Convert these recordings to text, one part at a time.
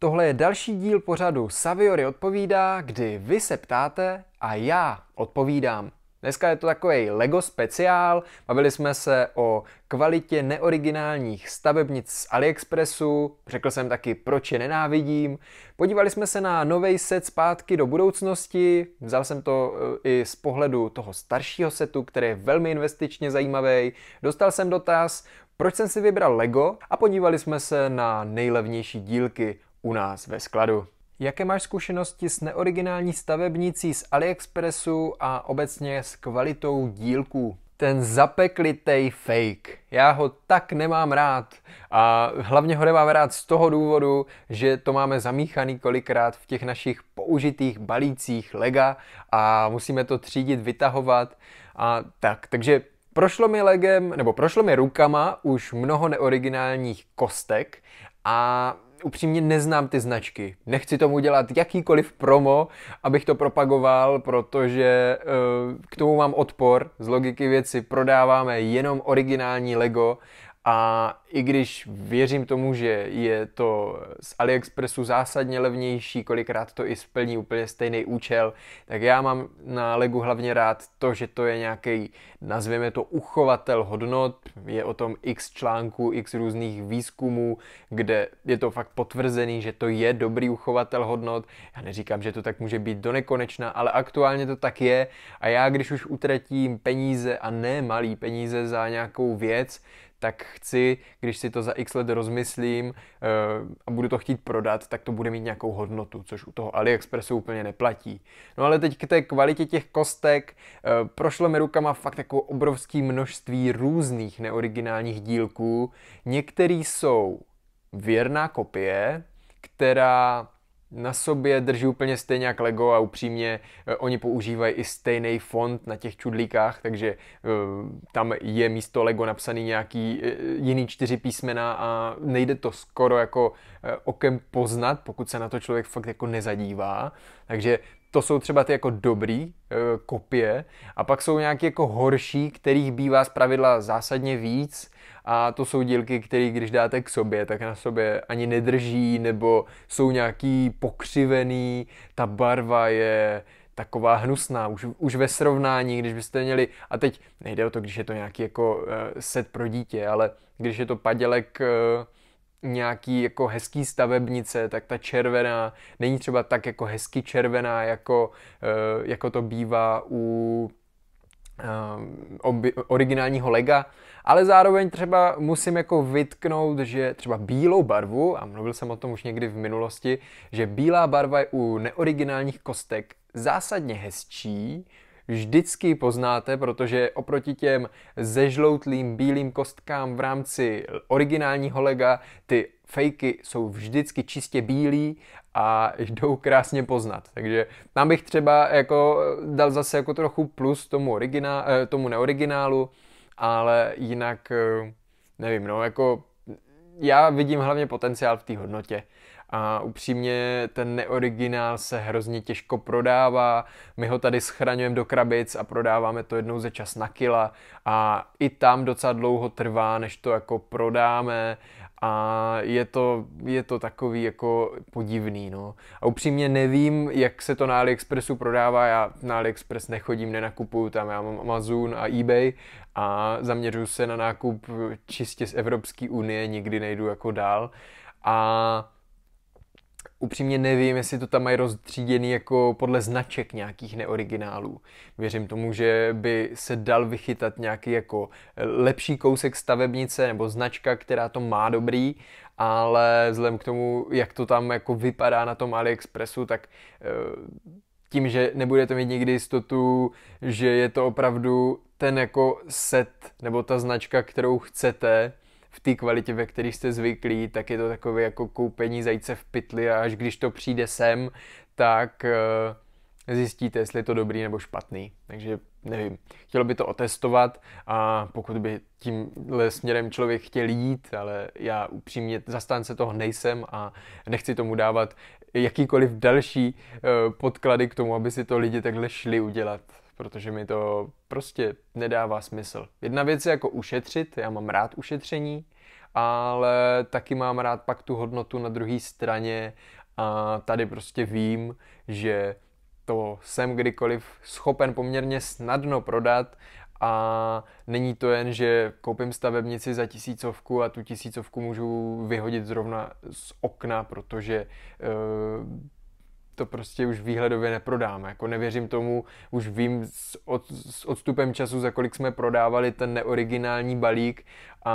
Tohle je další díl pořadu Saviory odpovídá, kdy vy se ptáte a já odpovídám. Dneska je to takový Lego speciál, bavili jsme se o kvalitě neoriginálních stavebnic z AliExpressu, řekl jsem taky, proč je nenávidím. Podívali jsme se na nový set zpátky do budoucnosti, vzal jsem to eh, i z pohledu toho staršího setu, který je velmi investičně zajímavý. Dostal jsem dotaz, proč jsem si vybral Lego a podívali jsme se na nejlevnější dílky u nás ve skladu. Jaké máš zkušenosti s neoriginální stavebnicí z AliExpressu a obecně s kvalitou dílků? Ten zapeklitej fake. Já ho tak nemám rád. A hlavně ho nemám rád z toho důvodu, že to máme zamíchaný kolikrát v těch našich použitých balících lega a musíme to třídit, vytahovat a tak. Takže prošlo mi legem, nebo prošlo mi rukama už mnoho neoriginálních kostek a upřímně neznám ty značky. Nechci tomu dělat jakýkoliv promo, abych to propagoval, protože eh, k tomu mám odpor. Z logiky věci prodáváme jenom originální Lego a i když věřím tomu, že je to z AliExpressu zásadně levnější, kolikrát to i splní úplně stejný účel, tak já mám na Legu hlavně rád to, že to je nějaký, nazvěme to, uchovatel hodnot. Je o tom x článků, x různých výzkumů, kde je to fakt potvrzený, že to je dobrý uchovatel hodnot. Já neříkám, že to tak může být do nekonečna, ale aktuálně to tak je. A já, když už utratím peníze a ne malý peníze za nějakou věc, tak chci, když si to za x let rozmyslím eh, a budu to chtít prodat, tak to bude mít nějakou hodnotu, což u toho AliExpressu úplně neplatí. No ale teď k té kvalitě těch kostek eh, prošlo mi rukama fakt jako obrovské množství různých neoriginálních dílků. Některý jsou věrná kopie, která na sobě drží úplně stejně jak Lego a upřímně eh, oni používají i stejný font na těch čudlíkách, takže eh, tam je místo Lego napsaný nějaký eh, jiný čtyři písmena a nejde to skoro jako okem poznat, pokud se na to člověk fakt jako nezadívá. Takže to jsou třeba ty jako dobrý kopie a pak jsou nějaké jako horší, kterých bývá zpravidla zásadně víc a to jsou dílky, které když dáte k sobě, tak na sobě ani nedrží, nebo jsou nějaký pokřivený, ta barva je taková hnusná, už, už ve srovnání, když byste měli, a teď nejde o to, když je to nějaký jako eh, set pro dítě, ale když je to padělek eh, nějaký jako hezký stavebnice, tak ta červená není třeba tak jako hezky červená, jako, eh, jako to bývá u Ehm, obi- originálního lega, ale zároveň třeba musím jako vytknout, že třeba bílou barvu, a mluvil jsem o tom už někdy v minulosti, že bílá barva je u neoriginálních kostek zásadně hezčí, vždycky poznáte, protože oproti těm zežloutlým bílým kostkám v rámci originálního lega ty fejky jsou vždycky čistě bílí a jdou krásně poznat. Takže tam bych třeba jako dal zase jako trochu plus tomu, originál, eh, tomu neoriginálu, ale jinak eh, nevím, no jako já vidím hlavně potenciál v té hodnotě a upřímně ten neoriginál se hrozně těžko prodává. My ho tady schraňujeme do krabic a prodáváme to jednou ze čas na kila a i tam docela dlouho trvá, než to jako prodáme a je to, je to takový jako podivný, no. A upřímně nevím, jak se to na AliExpressu prodává, já na AliExpress nechodím, nenakupuju tam, já mám Amazon a eBay a zaměřuju se na nákup čistě z Evropské unie, nikdy nejdu jako dál a upřímně nevím, jestli to tam mají roztříděný jako podle značek nějakých neoriginálů. Věřím tomu, že by se dal vychytat nějaký jako lepší kousek stavebnice nebo značka, která to má dobrý, ale vzhledem k tomu, jak to tam jako vypadá na tom AliExpressu, tak eh, tím, že nebudete mít nikdy jistotu, že je to opravdu ten jako set nebo ta značka, kterou chcete, v té kvalitě, ve které jste zvyklí, tak je to takové jako koupení zajíce v pytli a až když to přijde sem, tak eh, zjistíte, jestli je to dobrý nebo špatný. Takže nevím, chtělo by to otestovat a pokud by tímhle směrem člověk chtěl jít, ale já upřímně zastánce toho nejsem a nechci tomu dávat jakýkoliv další eh, podklady k tomu, aby si to lidi takhle šli udělat protože mi to prostě nedává smysl. Jedna věc je jako ušetřit, já mám rád ušetření, ale taky mám rád pak tu hodnotu na druhé straně a tady prostě vím, že to jsem kdykoliv schopen poměrně snadno prodat a není to jen, že koupím stavebnici za tisícovku a tu tisícovku můžu vyhodit zrovna z okna, protože eh, to prostě už výhledově neprodám, Jako nevěřím tomu, už vím s, od, s odstupem času, za kolik jsme prodávali ten neoriginální balík a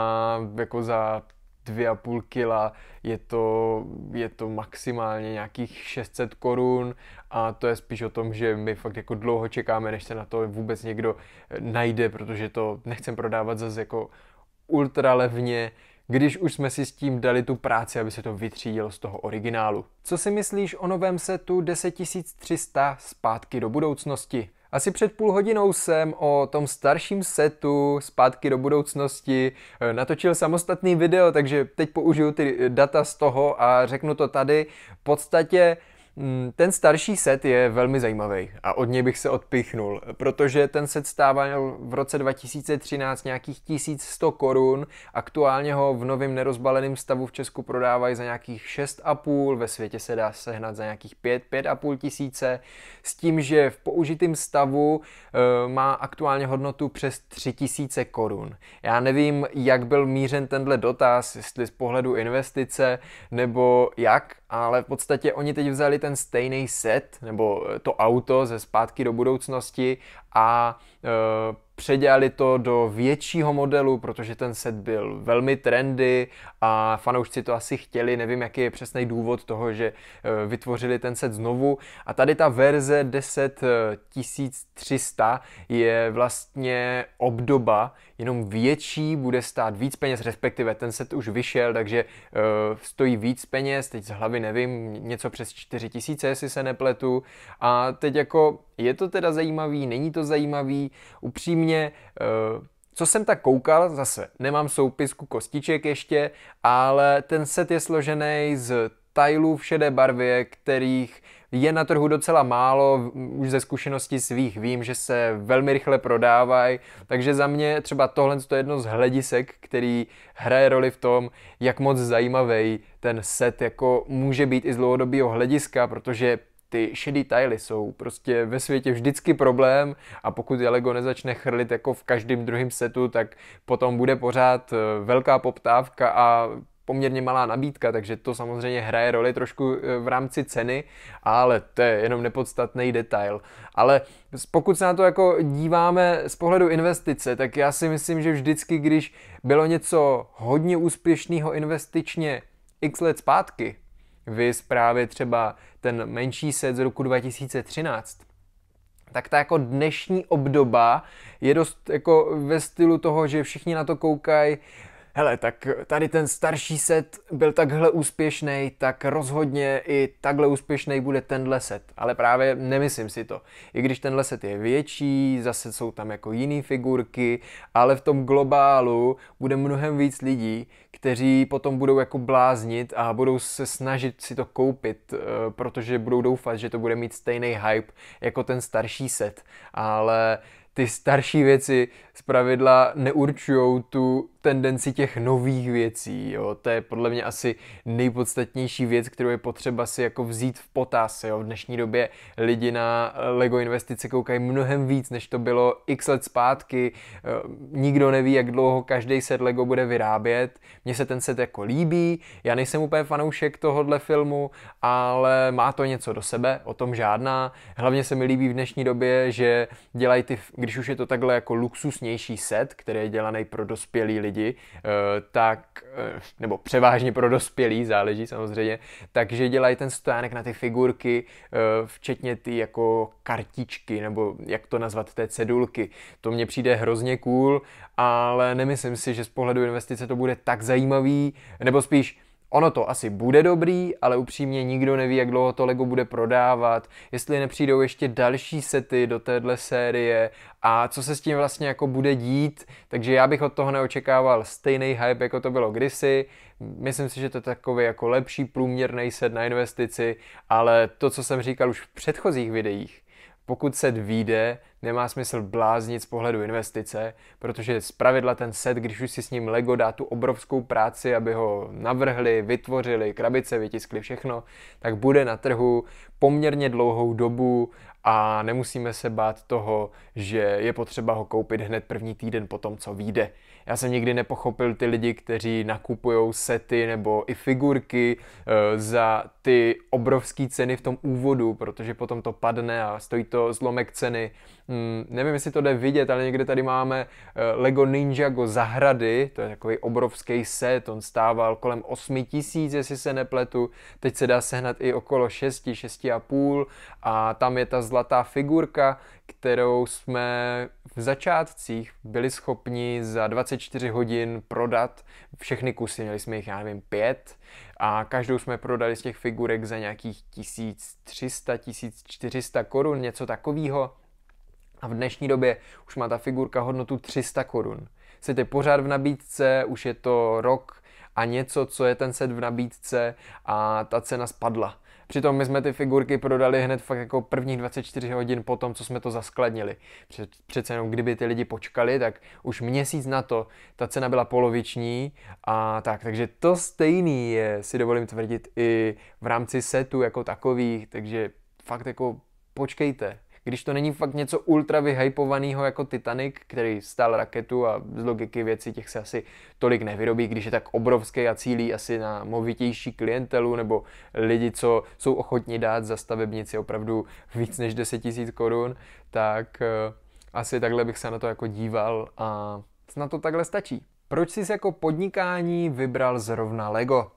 jako za dvě a půl kila je to, je to maximálně nějakých 600 korun a to je spíš o tom, že my fakt jako dlouho čekáme, než se na to vůbec někdo najde, protože to nechcem prodávat zase jako ultra levně, když už jsme si s tím dali tu práci, aby se to vytřídilo z toho originálu. Co si myslíš o novém setu 10300 zpátky do budoucnosti? Asi před půl hodinou jsem o tom starším setu zpátky do budoucnosti eh, natočil samostatný video, takže teď použiju ty data z toho a řeknu to tady. V podstatě Mm, ten starší set je velmi zajímavý a od něj bych se odpichnul, protože ten set stával v roce 2013 nějakých 1100 korun, aktuálně ho v novém nerozbaleném stavu v Česku prodávají za nějakých 6,5, ve světě se dá sehnat za nějakých 5, 5,5 tisíce, s tím, že v použitém stavu e, má aktuálně hodnotu přes 3000 korun. Já nevím, jak byl mířen tenhle dotaz, jestli z pohledu investice nebo jak, ale v podstatě oni teď vzali ten stejný set, nebo to auto ze zpátky do budoucnosti a e, předělali to do většího modelu, protože ten set byl velmi trendy a fanoušci to asi chtěli, nevím, jaký je přesný důvod toho, že e, vytvořili ten set znovu. A tady ta verze 10300 je vlastně obdoba, jenom větší, bude stát víc peněz, respektive ten set už vyšel, takže e, stojí víc peněz, teď z hlavy nevím, něco přes 4000, jestli se nepletu. A teď jako je to teda zajímavý, není to zajímavý, upřímně, eh, co jsem tak koukal, zase nemám soupisku kostiček ještě, ale ten set je složený z tajlů v šedé barvě, kterých je na trhu docela málo, už ze zkušenosti svých vím, že se velmi rychle prodávají, takže za mě třeba tohle je jedno z hledisek, který hraje roli v tom, jak moc zajímavý ten set jako může být i z dlouhodobého hlediska, protože ty šedý tajly jsou prostě ve světě vždycky problém a pokud je Lego nezačne chrlit jako v každém druhém setu, tak potom bude pořád eh, velká poptávka a poměrně malá nabídka, takže to samozřejmě hraje roli trošku eh, v rámci ceny, ale to je jenom nepodstatný detail. Ale pokud se na to jako díváme z pohledu investice, tak já si myslím, že vždycky, když bylo něco hodně úspěšného investičně x let zpátky, vy právě třeba ten menší set z roku 2013, tak ta jako dnešní obdoba je dost jako ve stylu toho, že všichni na to koukají, hele, tak tady ten starší set byl takhle úspěšný, tak rozhodně i takhle úspěšný bude tenhle set. Ale právě nemyslím si to. I když tenhle set je větší, zase jsou tam jako jiné figurky, ale v tom globálu bude mnohem víc lidí, kteří potom budou jako bláznit a budou se snažit si to koupit, eh, protože budou doufat, že to bude mít stejný hype jako ten starší set. Ale uh, ty starší věci pravidla neurčují tu tendenci těch nových věcí. Jo? To je podle mě asi nejpodstatnější věc, kterou je potřeba si jako vzít v potaz. Jo? V dnešní době lidi na Lego investice koukají mnohem víc, než to bylo x let zpátky. Eh, nikdo neví, jak dlouho každý set Lego bude vyrábět. Mně se ten set jako líbí, já nejsem úplně fanoušek tohohle filmu, ale má to něco do sebe, o tom žádná. Hlavně se mi líbí v dnešní době, že dělají ty když už je to takhle jako luxusnější set, který je dělaný pro dospělí lidi, eh, tak, eh, nebo převážně pro dospělí, záleží samozřejmě, takže dělají ten stojánek na ty figurky, eh, včetně ty jako kartičky, nebo jak to nazvat, té cedulky. To mně přijde hrozně cool, ale nemyslím si, že z pohledu investice to bude tak zajímavý, nebo spíš Ono to asi bude dobrý, ale upřímně nikdo neví, jak dlouho to LEGO bude prodávat, jestli nepřijdou ještě další sety do téhle série a co se s tím vlastně jako bude dít, takže já bych od toho neočekával stejný hype, jako to bylo kdysi. Myslím si, že to je takový jako lepší průměrný set na investici, ale to, co jsem říkal už v předchozích videích, pokud set vyjde, nemá smysl bláznit z pohledu investice, protože zpravidla ten set, když už si s ním Lego dá tu obrovskou práci, aby ho navrhli, vytvořili, krabice vytiskli, všechno, tak bude na trhu poměrně dlouhou dobu a nemusíme se bát toho, že je potřeba ho koupit hned první týden po tom, co vyjde. Já jsem nikdy nepochopil ty lidi, kteří nakupují sety nebo i figurky eh, za ty obrovské ceny v tom úvodu, protože potom to padne a stojí to zlomek ceny mm, nevím, jestli to jde vidět, ale někde tady máme eh, Lego Ninjago zahrady, to je takový obrovský set, on stával kolem 8 tisíc, jestli se nepletu, teď se dá sehnat i okolo 6, půl a tam je ta zlatá figurka, kterou jsme v začátcích byli schopni za 24 hodin prodat všechny kusy, měli jsme jich, já nevím, pět a každou jsme prodali z těch figurek za nějakých 1300, 1400 korun, něco takového. A v dnešní době už má ta figurka hodnotu 300 korun. Set je pořád v nabídce, už je to rok a něco, co je ten set v nabídce a ta cena spadla. Přitom my jsme ty figurky prodali hned fakt jako prvních 24 hodin po tom, co jsme to zaskladnili. Přece jenom kdyby ty lidi počkali, tak už měsíc na to ta cena byla poloviční a tak. Takže to stejný je, si dovolím tvrdit, i v rámci setu jako takových, takže fakt jako počkejte když to není fakt něco ultra vyhypovaného jako Titanic, který stál raketu a z logiky věcí těch se asi tolik nevyrobí, když je tak obrovský a cílí asi na movitější klientelu nebo lidi, co jsou ochotni dát za stavebnici opravdu víc než 10 000 korun, tak eh, asi takhle bych se na to jako díval a snad to takhle stačí. Proč jsi jako podnikání vybral zrovna Lego?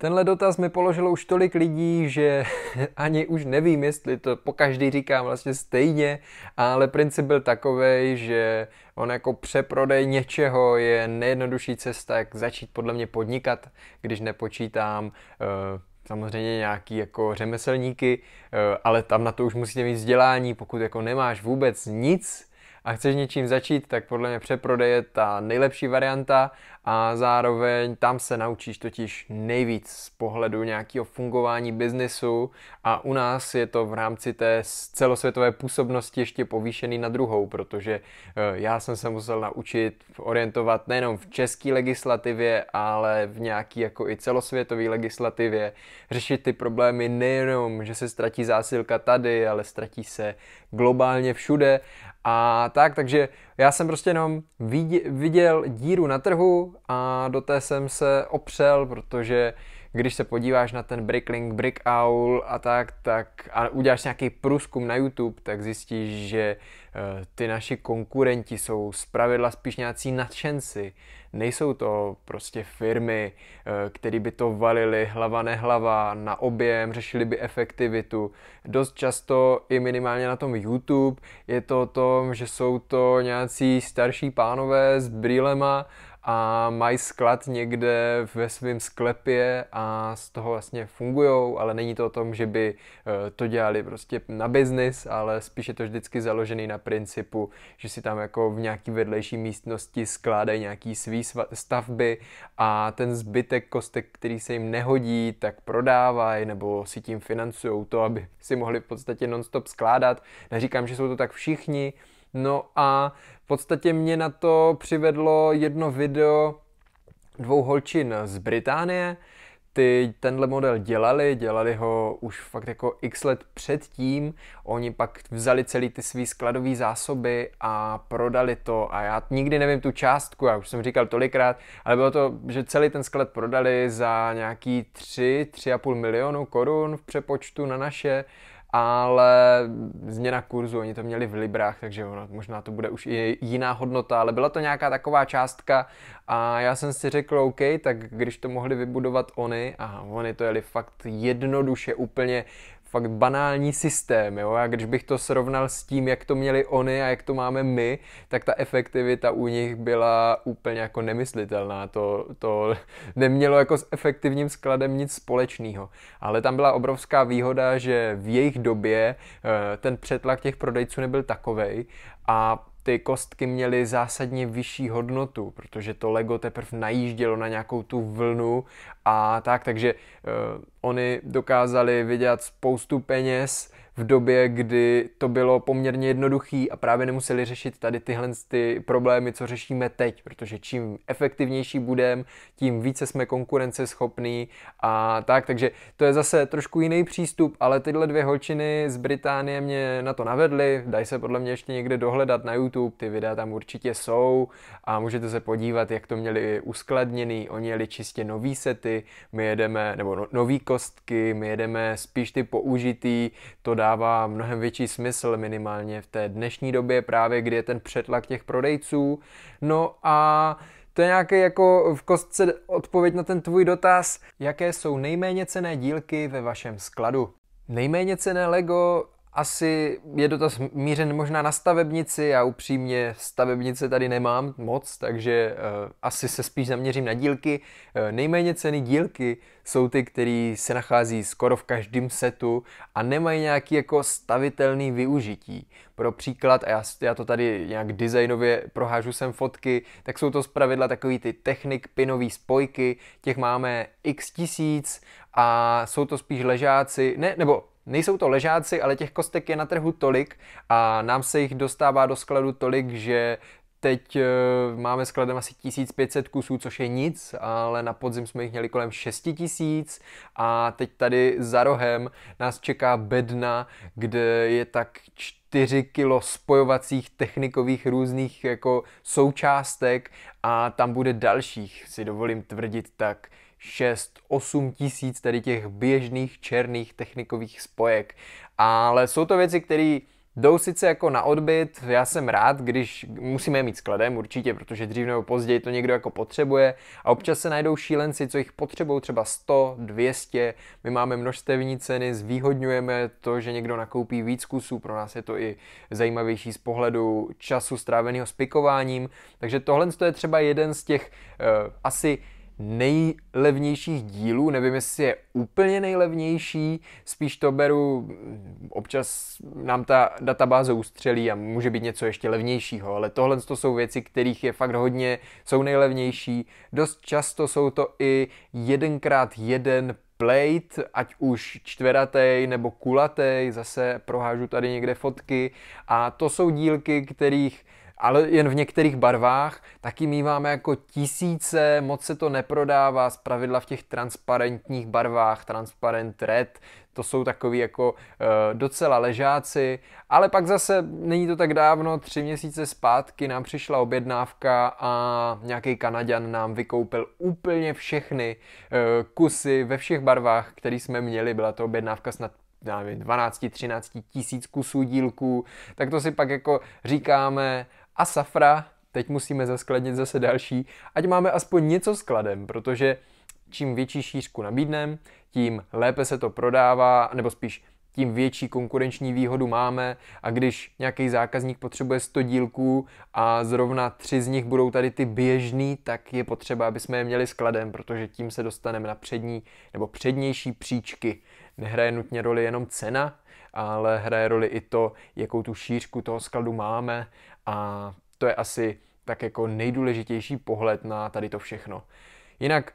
Tenhle dotaz mi položilo už tolik lidí, že ani už nevím, jestli to po každý říkám vlastně stejně, ale princip byl takový, že on jako přeprodej něčeho je nejjednodušší cesta, jak začít podle mě podnikat, když nepočítám eh, samozřejmě nějaký jako řemeselníky, eh, ale tam na to už musíte mít vzdělání, pokud jako nemáš vůbec nic, a chceš něčím začít, tak podle mě přeprodej je ta nejlepší varianta a zároveň tam se naučíš totiž nejvíc z pohledu nějakého fungování biznesu a u nás je to v rámci té celosvětové působnosti ještě povýšený na druhou, protože eh, já jsem se musel naučit orientovat nejenom v české legislativě, ale v nějaký jako i celosvětové legislativě, řešit ty problémy nejenom, že se ztratí zásilka tady, ale ztratí se globálně všude a tak, takže já jsem prostě jenom viděl díru na trhu a do té jsem se opřel, protože když se podíváš na ten Bricklink, Brick Owl a tak, tak a uděláš nějaký průzkum na YouTube, tak zjistíš, že eh, ty naši konkurenti jsou zpravidla spíš nějací nadšenci, Nejsou to prostě firmy, eh, které by to valily hlava nehlava na objem, řešili by efektivitu. Dost často i minimálně na tom YouTube je to o tom, že jsou to nějací starší pánové s brýlema a mají sklad někde ve svém sklepě a z toho vlastně fungují, ale není to o tom, že by eh, to dělali prostě na biznis, ale spíš je to vždycky založený na principu, že si tam jako v nějaký vedlejší místnosti skládají nějaký svý stavby a ten zbytek kostek, který se jim nehodí, tak prodávají nebo si tím financují to, aby si mohli v podstatě nonstop skládat. Neříkám, že jsou to tak všichni, No a v podstatě mě na to přivedlo jedno video dvou holčin z Británie, ty tenhle model dělali, dělali ho už fakt jako x let předtím, oni pak vzali celý ty svý skladové zásoby a prodali to a já nikdy nevím tu částku, já už jsem říkal tolikrát, ale bylo to, že celý ten sklad prodali za nějaký 3, 3,5 milionu korun v přepočtu na naše ale změna kurzu, oni to měli v librách, takže ono, možná to bude už i jiná hodnota, ale byla to nějaká taková částka a já jsem si řekl, OK, tak když to mohli vybudovat oni, a oni to jeli fakt jednoduše úplně fakt banální systém, jo? A když bych to srovnal s tím, jak to měli oni a jak to máme my, tak ta efektivita u nich byla úplně jako nemyslitelná. To, to nemělo jako s efektivním skladem nic společného. Ale tam byla obrovská výhoda, že v jejich době eh, ten přetlak těch prodejců nebyl takovej a ty kostky měly zásadně vyšší hodnotu, protože to Lego teprve najíždělo na nějakou tu vlnu a tak, takže uh, oni dokázali vydělat spoustu peněz v době, kdy to bylo poměrně jednoduchý a právě nemuseli řešit tady tyhle ty problémy, co řešíme teď, protože čím efektivnější budeme, tím více jsme konkurenceschopní a tak, takže to je zase trošku jiný přístup, ale tyhle dvě holčiny z Británie mě na to navedly, dají se podle mě ještě někde dohledat na YouTube, ty videa tam určitě jsou a můžete se podívat, jak to měli uskladněný, oni jeli čistě nový sety, my jedeme, nebo no, nový kostky, my jedeme spíš ty použitý, to dá dává mnohem větší smysl minimálně v té dnešní době právě, kdy je ten přetlak těch prodejců. No a to je nějaké jako v kostce odpověď na ten tvůj dotaz, jaké jsou nejméně cené dílky ve vašem skladu. Nejméně cené Lego asi je dotaz mířen možná na stavebnici, já upřímně stavebnice tady nemám moc, takže uh, asi se spíš zaměřím na dílky. Uh, nejméně ceny dílky jsou ty, které se nachází skoro v každém setu a nemají nějaký jako stavitelný využití. Pro příklad, a já, já to tady nějak designově prohážu sem fotky, tak jsou to zpravidla takový ty technik pinový spojky, těch máme x tisíc a jsou to spíš ležáci, ne, nebo Nejsou to ležáci, ale těch kostek je na trhu tolik a nám se jich dostává do skladu tolik, že Teď eh, máme skladem asi 1500 kusů, což je nic, ale na podzim jsme jich měli kolem 6000 a teď tady za rohem nás čeká bedna, kde je tak 4 kilo spojovacích technikových různých jako součástek a tam bude dalších, si dovolím tvrdit tak, 6-8 tisíc tady těch běžných černých technikových spojek. Ale jsou to věci, které Jdou sice jako na odbyt, já jsem rád, když musíme je mít skladem určitě, protože dřív nebo později to někdo jako potřebuje a občas se najdou šílenci, co jich potřebují třeba 100, 200, my máme množstevní ceny, zvýhodňujeme to, že někdo nakoupí víc kusů, pro nás je to i zajímavější z pohledu času stráveného s pikováním, takže tohle je třeba jeden z těch uh, asi nejlevnějších dílů. Nevím, jestli je úplně nejlevnější, spíš to beru, občas nám ta databáze ustřelí a může být něco ještě levnějšího, ale tohle to jsou věci, kterých je fakt hodně, jsou nejlevnější. Dost často jsou to i jedenkrát jeden plate, ať už čtveratej nebo kulatej, zase prohážu tady někde fotky a to jsou dílky, kterých ale jen v některých barvách. Taky míváme jako tisíce, moc se to neprodává, zpravidla v těch transparentních barvách, transparent red, to jsou takový jako e, docela ležáci, ale pak zase není to tak dávno, tři měsíce zpátky nám přišla objednávka a nějaký Kanaďan nám vykoupil úplně všechny e, kusy ve všech barvách, které jsme měli, byla to objednávka snad 12, 13 tisíc kusů dílků, tak to si pak jako říkáme, a safra, teď musíme zaskladnit zase další, ať máme aspoň něco skladem, protože čím větší šířku nabídneme, tím lépe se to prodává, nebo spíš tím větší konkurenční výhodu máme a když nějaký zákazník potřebuje 100 dílků a zrovna tři z nich budou tady ty běžný, tak je potřeba, aby jsme je měli skladem, protože tím se dostaneme na přední nebo přednější příčky. Nehraje nutně roli jenom cena, ale hraje roli i to, jakou tu šířku toho skladu máme a to je asi tak jako nejdůležitější pohled na tady to všechno. Jinak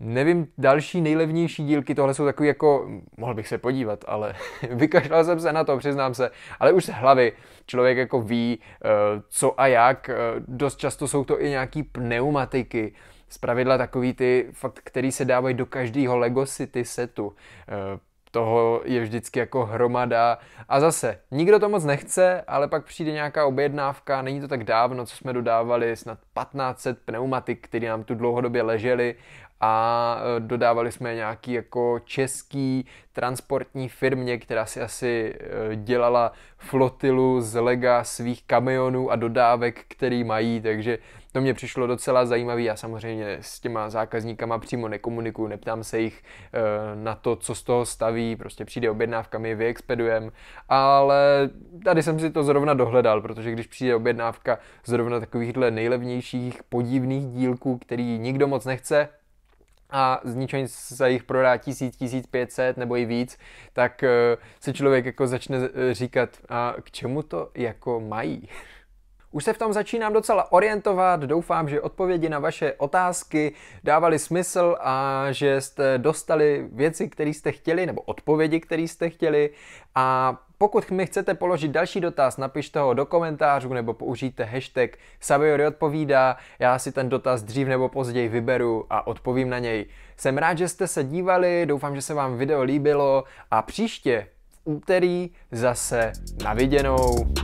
Nevím, další nejlevnější dílky, tohle jsou takový jako, mohl bych se podívat, ale vykašlal jsem se na to, přiznám se, ale už z hlavy člověk jako ví, eh, co a jak, eh, dost často jsou to i nějaký pneumatiky, zpravidla takový ty, fakt, který se dávají do každého Lego City setu, eh, toho je vždycky jako hromada. A zase, nikdo to moc nechce, ale pak přijde nějaká objednávka, není to tak dávno, co jsme dodávali, snad 1500 pneumatik, které nám tu dlouhodobě ležely a e, dodávali jsme nějaký jako český transportní firmě, která si asi e, dělala flotilu z lega svých kamionů a dodávek, který mají, takže to no, mě přišlo docela zajímavý. Já samozřejmě s těma zákazníkama přímo nekomunikuju, neptám se jich eh, na to, co z toho staví, prostě přijde objednávka, my vyexpedujeme, ale tady jsem si to zrovna dohledal, protože když přijde objednávka zrovna takovýchhle nejlevnějších podivných dílků, který nikdo moc nechce, a z ničeho se jich prodá tisíc tisíc pětset nebo i víc, tak eh, se člověk jako začne eh, říkat, a k čemu to jako mají? Už se v tom začínám docela orientovat, doufám, že odpovědi na vaše otázky dávaly smysl a že jste dostali věci, které jste chtěli, nebo odpovědi, které jste chtěli. A pokud mi chcete položit další dotaz, napište ho do komentářů nebo použijte hashtag Saviory odpovídá. Já si ten dotaz dřív nebo později vyberu a odpovím na něj. Jsem rád, že jste se dívali, doufám, že se vám video líbilo a příště v úterý zase naviděnou.